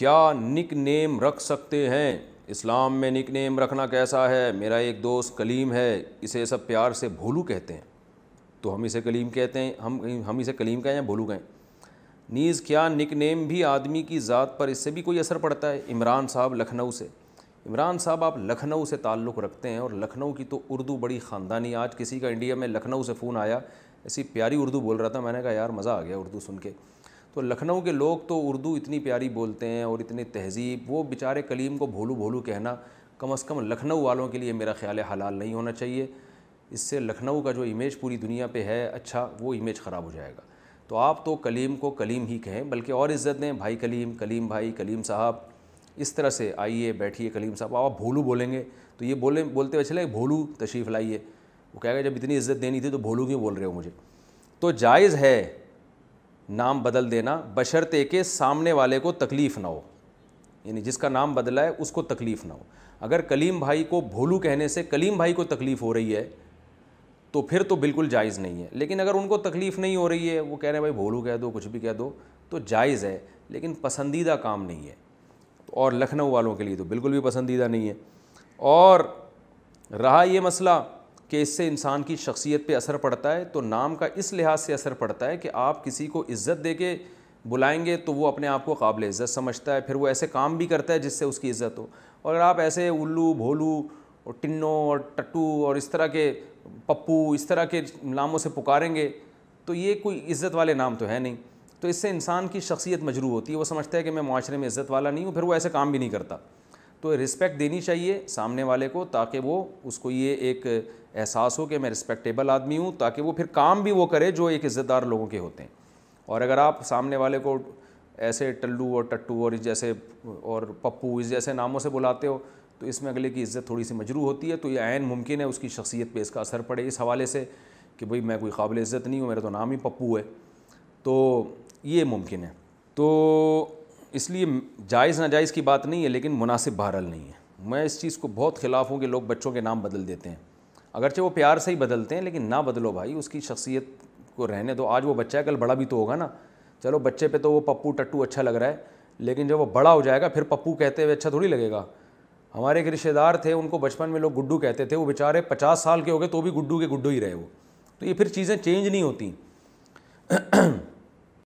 क्या nick name रख सकते हैं इस्लाम में निक नेम रखना कैसा है मेरा एक दोस्त कलीम है इसे सब प्यार से भोलू कहते हैं तो हम इसे कलीम कहते हैं हम हम इसे कलीम कहें या भोलू कहें नीज़ क्या निक नेम भी आदमी की ज़ात पर इससे भी कोई असर पड़ता है इमरान साहब लखनऊ से इमरान साहब आप लखनऊ से ताल्लुक़ रखते हैं और लखनऊ की तो उर्दू बड़ी ख़ानदानी आज किसी का इंडिया में लखनऊ से फ़ोन आया ऐसी प्यारी उर्दू बोल रहा था मैंने कहा यार मज़ा आ गया उर्दू सुन के तो लखनऊ के लोग तो उर्दू इतनी प्यारी बोलते हैं और इतने तहजीब वो बेचारे कलीम को भोलू भोलू कहना कम अज़ कम लखनऊ वालों के लिए मेरा ख्याल है हलाल नहीं होना चाहिए इससे लखनऊ का जो इमेज पूरी दुनिया पे है अच्छा वो इमेज ख़राब हो जाएगा तो आप तो कलीम को कलीम ही कहें बल्कि और इज़्ज़त दें भाई कलीम कलीम भाई कलीम साहब इस तरह से आइए बैठिए कलीम साहब आप भोलू बोलेंगे तो ये बोले बोलते हुए चले भोलू तशरीफ़ लाइए वो कहेगा जब इतनी इज़्ज़त देनी थी तो भोलू क्यों बोल रहे हो मुझे तो जायज़ है नाम बदल देना बशर्ते के सामने वाले को तकलीफ़ ना हो यानी जिसका नाम बदला है उसको तकलीफ़ ना हो अगर कलीम भाई को भोलू कहने से कलीम भाई को तकलीफ़ हो रही है तो फिर तो बिल्कुल जायज़ नहीं है लेकिन अगर उनको तकलीफ़ नहीं हो रही है वो कह रहे हैं भाई भोलू कह दो कुछ भी कह दो तो जायज़ है लेकिन पसंदीदा काम नहीं है और लखनऊ वालों के लिए तो बिल्कुल भी पसंदीदा नहीं है और रहा ये मसला कि इससे इंसान की शख्सियत पे असर पड़ता है तो नाम का इस लिहाज से असर पड़ता है कि आप किसी को इज़्ज़त दे के बुलाएँगे तो वो अपने आप को काबिल इज़्ज़त समझता है फिर वो ऐसे काम भी करता है जिससे उसकी इज़्ज़त हो और अगर आप ऐसे उल्लू भोलू और टिन्नो और टट्टू और इस तरह के पप्पू इस तरह के नामों से पुकारेंगे तो ये कोई इज़्ज़त वाले नाम तो है नहीं तो इससे इंसान की शख्सियत मजरू होती है वो समझता है कि मैं माशरे में इज़्ज़त वाला नहीं हूँ फिर वो ऐसे काम भी नहीं करता तो रिस्पेक्ट देनी चाहिए सामने वाले को ताकि वो उसको ये एक एहसास हो कि मैं रिस्पेक्टेबल आदमी हूँ ताकि वो फिर काम भी वो करे जो एक इज़्ज़तदार लोगों के होते हैं और अगर आप सामने वाले को ऐसे टल्लू और टट्टू और इस जैसे और पप्पू इस जैसे नामों से बुलाते हो तो इसमें अगले की इज़्ज़त थोड़ी सी मजरू होती है तो ये आयन मुमकिन है उसकी शख्सियत पे इसका असर पड़े इस हवाले से कि भाई मैं कोई काबिल इज़्ज़त नहीं हूँ मेरा तो नाम ही पप्पू है तो ये मुमकिन है तो इसलिए जायज़ नाजायज़ की बात नहीं है लेकिन मुनासिब बहरल नहीं है मैं इस चीज़ को बहुत खिलाफ हूँ कि लोग बच्चों के नाम बदल देते हैं अगरचे वो प्यार से ही बदलते हैं लेकिन ना बदलो भाई उसकी शख्सियत को रहने दो आज वो बच्चा है कल बड़ा भी तो होगा ना चलो बच्चे पर तो वो पप्पू टट्टू अच्छा लग रहा है लेकिन जब वो बड़ा हो जाएगा फिर पप्पू कहते हुए अच्छा थोड़ी लगेगा हमारे एक रिश्तेदार थे उनको बचपन में लोग गुड्डू कहते थे वो बेचारे पचास साल के हो गए तो भी गुड्डू के गुड्डू ही रहे वो तो ये फिर चीज़ें चेंज नहीं होती